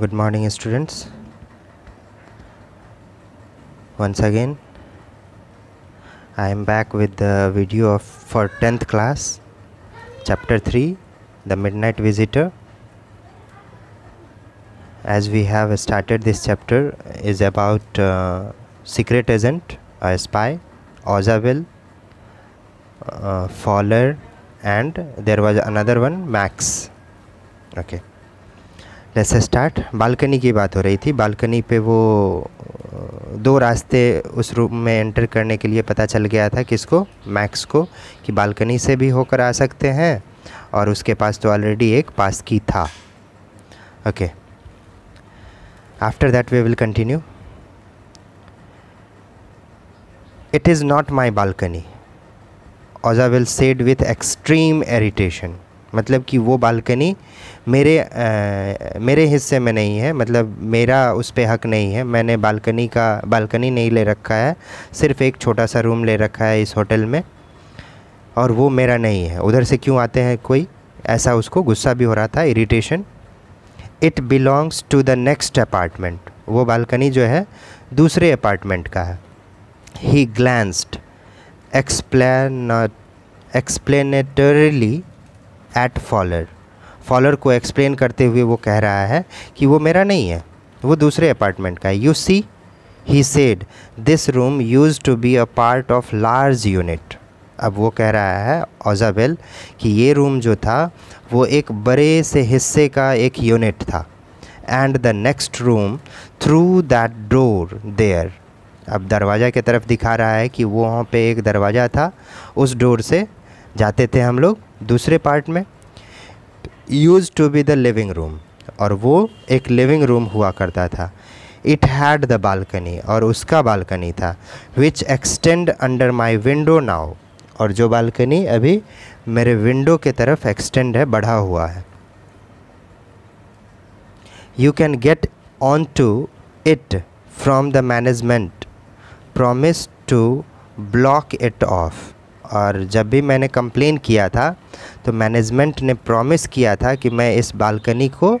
good morning students once again i am back with the video of, for 10th class chapter 3 the midnight visitor as we have started this chapter is about uh, secret agent a spy Ozabel, uh, and there was another one max okay let's start balcony की बात हो रही थी balcony पे वो दो रास्ते उस रूम में एंटर करने के लिए पता चल गया था किसको मैक्स को कि बालकनी से भी होकर आ सकते हैं और उसके पास तो ऑलरेडी एक पास की था okay after that we will continue it is not my balcony Ausable said with extreme irritation मतलब कि वो बालकनी मेरे आ, मेरे हिस्से में नहीं है मतलब मेरा उस पर हक नहीं है मैंने बालकनी का बालकनी नहीं ले रखा है सिर्फ एक छोटा सा रूम ले रखा है इस होटल में और वो मेरा नहीं है उधर से क्यों आते हैं कोई ऐसा उसको गुस्सा भी हो रहा था irritation it belongs to the next apartment वो बालकनी जो है दूसरे अपार्टमेंट का है he glanced explain explanatorily at Fowler Fowler को एक्सप्लेन करते हुए वो कह रहा है कि वो मेरा नहीं है वो दूसरे अपार्टमेंट का है you see he said this room used to be a part of large unit अब वो कह रहा है ओजाबेल कि ये रूम जो था वो एक बड़े से हिस्से का एक यूनिट था and the next room through that door there अब दरवाज़ा की तरफ दिखा रहा है कि वो वहाँ पे एक दरवाज़ा था उस डोर से जाते थे हम लोग दूसरे पार्ट में used to be the living room और वो एक लिविंग रूम हुआ करता था इट हैड द बालकनी और उसका बालकनी था which extend under my window now और जो बालकनी अभी मेरे विंडो के तरफ एक्सटेंड है बढ़ा हुआ है you can get on to it from the management promise to block it off और जब भी मैंने कंप्लेन किया था तो मैनेजमेंट ने प्रॉमिस किया था कि मैं इस बालकनी को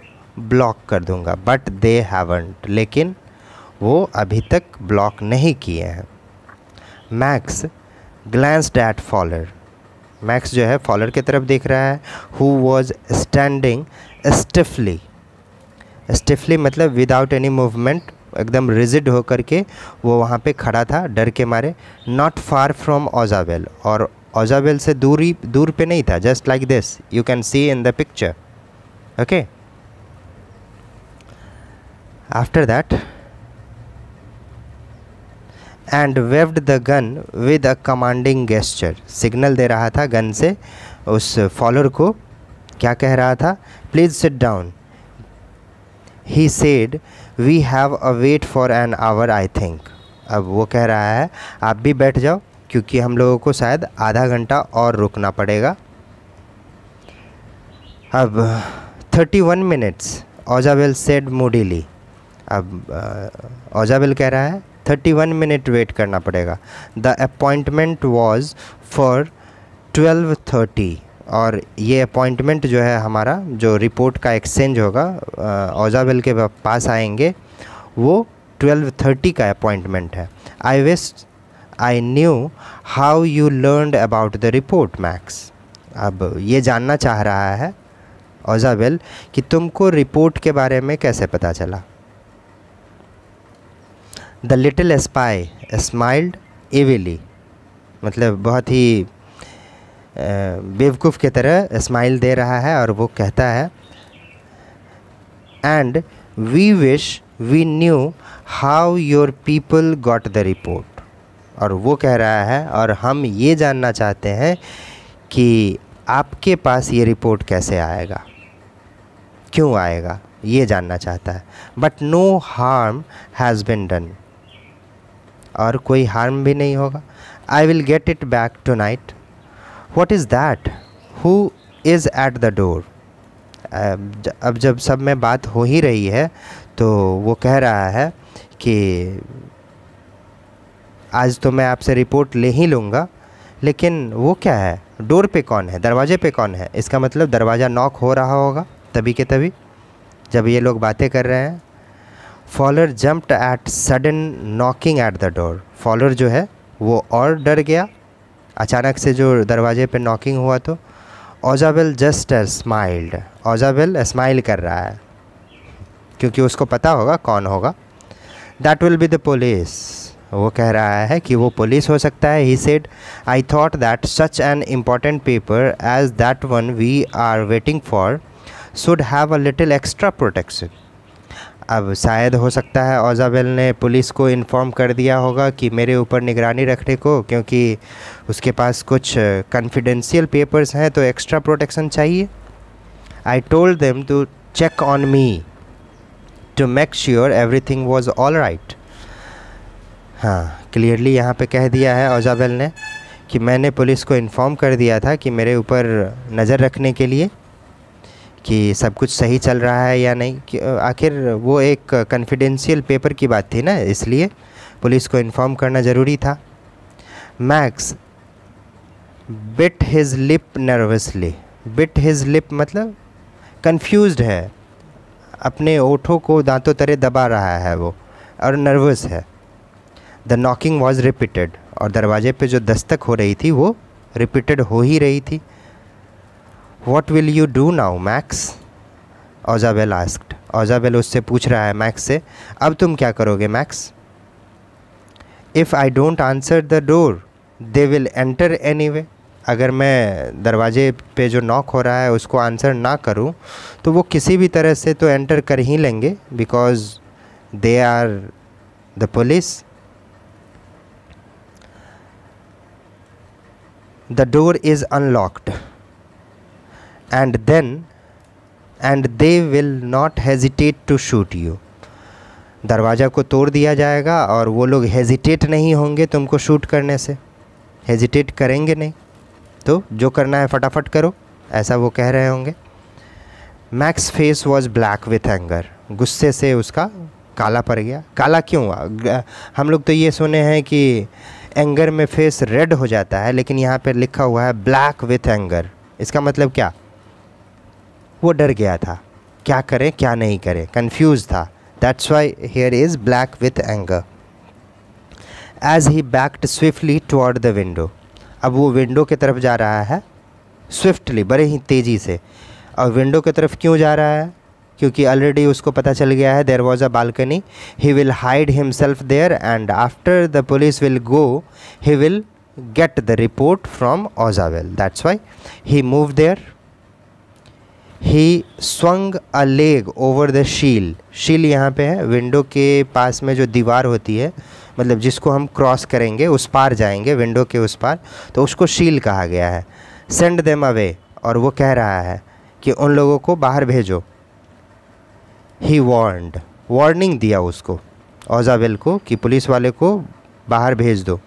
ब्लॉक कर दूंगा बट दे हैवेंट लेकिन वो अभी तक ब्लॉक नहीं किए हैं Max glanced at Fowler Max जो है फॉलर की तरफ देख रहा है who was standing stiffly stiffly मतलब विदाउट एनी मूवमेंट एकदम रिजिड होकर के वो वहाँ पे खड़ा था डर के मारे नॉट फार फ्रॉम ओजावेल और ओजावेल से दूरी दूर पे नहीं था just like this you can see in the picture okay after that and waved the gun with a commanding gesture signal दे रहा था गन से उस फॉलोअर को क्या कह रहा था please sit down he said we have a wait for an hour I think अब वो कह रहा है आप भी बैठ जाओ क्योंकि हम लोगों को शायद आधा घंटा और रुकना पड़ेगा अब thirty one minutes Ausable said moodily अब ओजाबेल कह रहा है थर्टी वन मिनट वेट करना पड़ेगा the appointment was for twelve thirty और ये अपॉइंटमेंट जो है हमारा जो रिपोर्ट का एक्सचेंज होगा औजाबिल के पास आएंगे वो 12:30 का अपॉइंटमेंट है I wish I knew how you learn about the report Max अब ये जानना चाह रहा है औजाबिल कि तुमको रिपोर्ट के बारे में कैसे पता चला the little spy smiled evilly मतलब बहुत ही बेवकूफ़ की तरह स्माइल दे रहा है और वो कहता है and we wish we knew how your people got the report और वो कह रहा है और हम ये जानना चाहते हैं कि आपके पास ये रिपोर्ट कैसे आएगा क्यों आएगा ये जानना चाहता है but no harm has been done और कोई हार्म भी नहीं होगा I will get it back tonight what is that who is at the door अब जब सब में बात हो ही रही है तो वो कह रहा है कि आज तो मैं आपसे रिपोर्ट ले ही लूँगा लेकिन वो क्या है डोर पे कौन है दरवाजे पे कौन है इसका मतलब दरवाज़ा नॉक हो रहा होगा तभी के तभी जब ये लोग बातें कर रहे हैं Fowler jumped at sudden knocking at the door Fowler जो है वो और डर गया अचानक से जो दरवाजे पे नॉकिंग हुआ तो Ausable just smiled Ausable smile कर रहा है क्योंकि उसको पता होगा कौन होगा that will be the police वो कह रहा है कि वो पुलिस हो सकता है he said I thought that such an important paper as that one we are waiting for should have a little extra protection अब शायद हो सकता है ओजावेल ने पुलिस को इन्फॉर्म कर दिया होगा कि मेरे ऊपर निगरानी रखने को क्योंकि उसके पास कुछ कॉन्फिडेंशियल पेपर्स हैं तो एक्स्ट्रा प्रोटेक्शन चाहिए I told them to check on me to make sure everything was all right हाँ क्लियरली यहाँ पे कह दिया है ओजावेल ने कि मैंने पुलिस को इन्फॉर्म कर दिया था कि मेरे ऊपर नज़र रखने के लिए कि सब कुछ सही चल रहा है या नहीं आखिर वो एक कन्फिडेंशियल पेपर की बात थी ना इसलिए पुलिस को इन्फॉर्म करना ज़रूरी था Max bit his lip nervously bit his lip मतलब कन्फ्यूज़ है अपने ओठों को दांतों तरह दबा रहा है वो और नर्वस है द नॉकिंग वॉज रिपीटेड और दरवाजे पे जो दस्तक हो रही थी वो रिपीटेड हो ही रही थी what will you do now Max Ausable asked Ausable उससे पूछ रहा है मैक्स से अब तुम क्या करोगे Max if I don't answer the door they will enter anyway अगर मैं दरवाजे पे जो नॉक हो रहा है उसको आंसर ना करूं तो वो किसी भी तरह से तो एंटर कर ही लेंगे because they are the police the door is unlocked and then and they will not hesitate to shoot you दरवाज़ा को तोड़ दिया जाएगा और वो लोग हेजिटेट नहीं होंगे तुमको शूट करने से हेजिटेट करेंगे नहीं तो जो करना है फटाफट करो ऐसा वो कह रहे होंगे Max face was black with anger गुस्से से उसका काला पड़ गया काला क्यों हुआ हम लोग तो ये सुने हैं कि एंगर में फेस रेड हो जाता है लेकिन यहाँ पर लिखा हुआ है ब्लैक विथ एंगर इसका मतलब क्या वो डर गया था क्या करें क्या नहीं करें कन्फ्यूज़ था that's why hair is black with anger as he backed swiftly toward the window अब वो विंडो की तरफ जा रहा है स्विफ्टली बड़े ही तेज़ी से और विंडो की तरफ क्यों जा रहा है क्योंकि ऑलरेडी उसको पता चल गया है there was a balcony he will hide himself there and after the police will go he will get the report from Ausable that's why he move there he swung a leg over the sill sill यहाँ पे है window के पास में जो दीवार होती है मतलब जिसको हम क्रॉस करेंगे उस पार जाएंगे विंडो के उस पार तो उसको शील कहा गया है सेंड देम अवे और वो कह रहा है कि उन लोगों को बाहर भेजो ही वार्ड वार्निंग दिया उसको ओजावेल को कि पुलिस वाले को बाहर भेज दो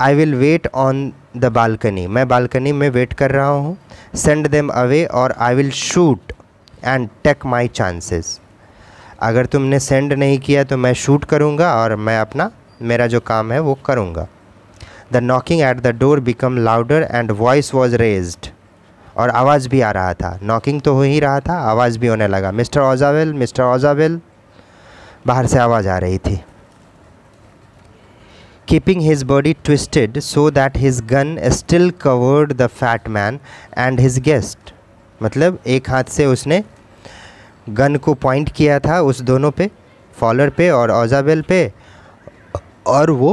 I will wait on the balcony मैं बालकनी में वेट कर रहा हूँ सेंड देम अवे और I will shoot and take my chances अगर तुमने सेंड नहीं किया तो मैं शूट करूँगा और मैं अपना मेरा जो काम है वो करूँगा the knocking at the door become louder and voice was raised और आवाज़ भी आ रहा था नॉकिंग तो हो ही रहा था आवाज़ भी होने लगा मिस्टर ओजावेल मिस्टर ओजावेल बाहर से आवाज़ आ रही थी keeping his body twisted so that his gun still covered the fat man and his guest मतलब एक हाथ से उसने गन को पॉइंट किया था उस दोनों पे फॉलर पे और ओजाबेल पे और वो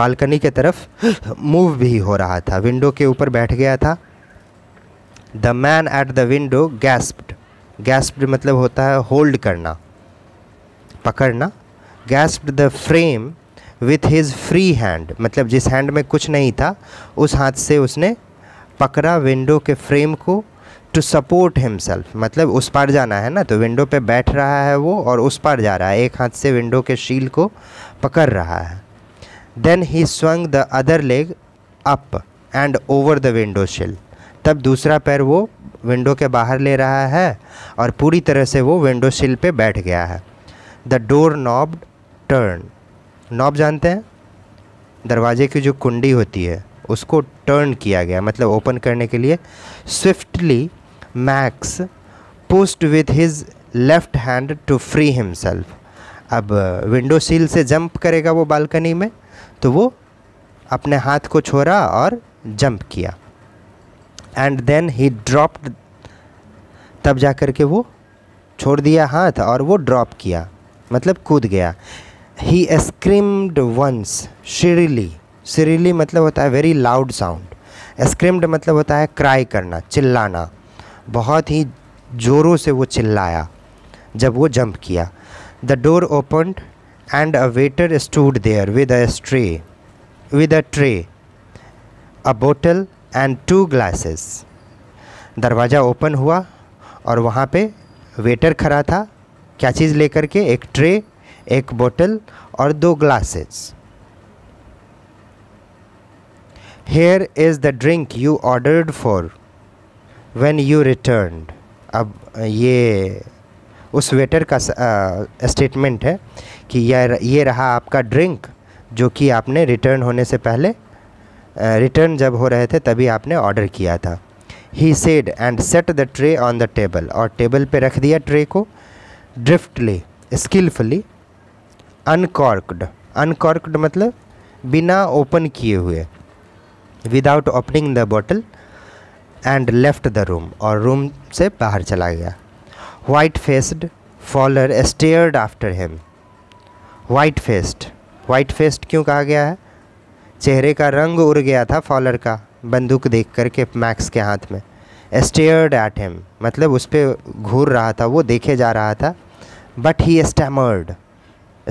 बालकनी के तरफ मूव भी हो रहा था विंडो के ऊपर बैठ गया था the man at the window gasped gasped मतलब होता है होल्ड करना पकड़ना gasped the frame with his free hand मतलब जिस हैंड में कुछ नहीं था उस हाथ से उसने पकड़ा विंडो के फ्रेम को टू सपोर्ट हिमसेल्फ मतलब उस पार जाना है ना तो विंडो पे बैठ रहा है वो और उस पार जा रहा है एक हाथ से विंडो के शील को पकड़ रहा है then he swung the other leg up and over the window sill तब दूसरा पैर वो विंडो के बाहर ले रहा है और पूरी तरह से वो विंडो शील पे बैठ गया है the door knob turn knob जानते हैं दरवाजे की जो कुंडी होती है उसको टर्न किया गया मतलब ओपन करने के लिए swiftly Max pushed with his left hand to free himself अब विंडो uh, सील से जंप करेगा वो बालकनी में तो वो अपने हाथ को छोड़ा और जंप किया एंड देन ही ड्रॉप्ड तब जा कर के वो छोड़ दिया हाथ और वो ड्रॉप किया मतलब कूद गया ही एस्क्रिम्ड वंस शिरीली श्रीली मतलब होता है वेरी लाउड साउंड एस्क्रिम्ड मतलब होता है क्राई करना चिल्लाना बहुत ही ज़ोरों से वो चिल्लाया जब वो जंप किया the door opened and a waiter stood there with a stray with a tray a bottle and two glasses दरवाज़ा ओपन हुआ और वहाँ पे वेटर खड़ा था क्या चीज़ लेकर के एक ट्रे एक बोतल और दो glasses here is the drink you ordered for when you return अब ये उस वेटर का स्टेटमेंट है कि यह ये रहा आपका ड्रिंक जो कि आपने रिटर्न होने से पहले रिटर्न जब हो रहे थे तभी आपने ऑर्डर किया था he said and set the tray on the table और टेबल पे रख दिया ट्रे को ड्रिफ्टली स्किलफुली अनकॉर्कड अनकॉर्कड मतलब बिना ओपन किए हुए without opening the bottle and left the room और रूम से बाहर चला गया white faced Fowler stared after him white faced white faced क्यों कहा गया है चेहरे का रंग उड़ गया था फॉलर का बंदूक देख करके मैक्स के हाथ में स्टेयर्ड एट हिम मतलब उस पर घूर रहा था वो देखे जा रहा था बट ही स्टैमर्ड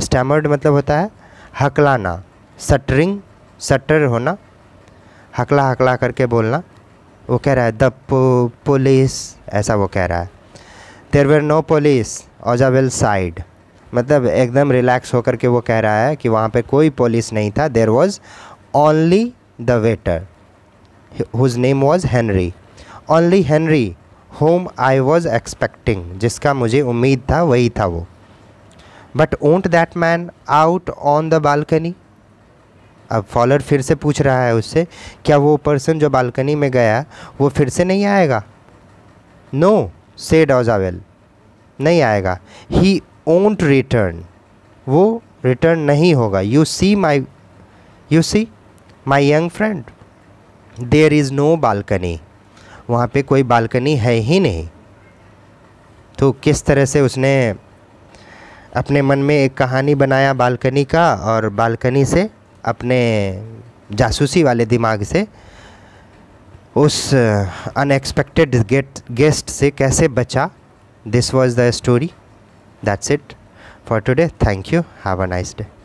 स्टैमर्ड मतलब होता है हकलाना सटरिंग सटर होना हकला हकला करके बोलना वो कह रहा है द पुलिस ऐसा वो कह रहा है there were no police Ausable said मतलब एकदम रिलैक्स होकर के वो कह रहा है कि वहाँ पे कोई पुलिस नहीं था there was only the waiter whose name was Henry only Henry whom I was expecting जिसका मुझे उम्मीद था वही था वो but won't that man out on the balcony अब फॉलर फिर से पूछ रहा है उससे क्या वो पर्सन जो बालकनी में गया वो फिर से नहीं आएगा नो से डॉजावेल नहीं आएगा ही ओंट रिटर्न वो रिटर्न नहीं होगा you see my you see my young friend there is no balcony वहाँ पे कोई बालकनी है ही नहीं तो किस तरह से उसने अपने मन में एक कहानी बनाया बालकनी का और बालकनी से अपने जासूसी वाले दिमाग से उस अनएक्सपेक्टेड गेट गेस्ट से कैसे बचा this was the story that's it for today thank you have a nice day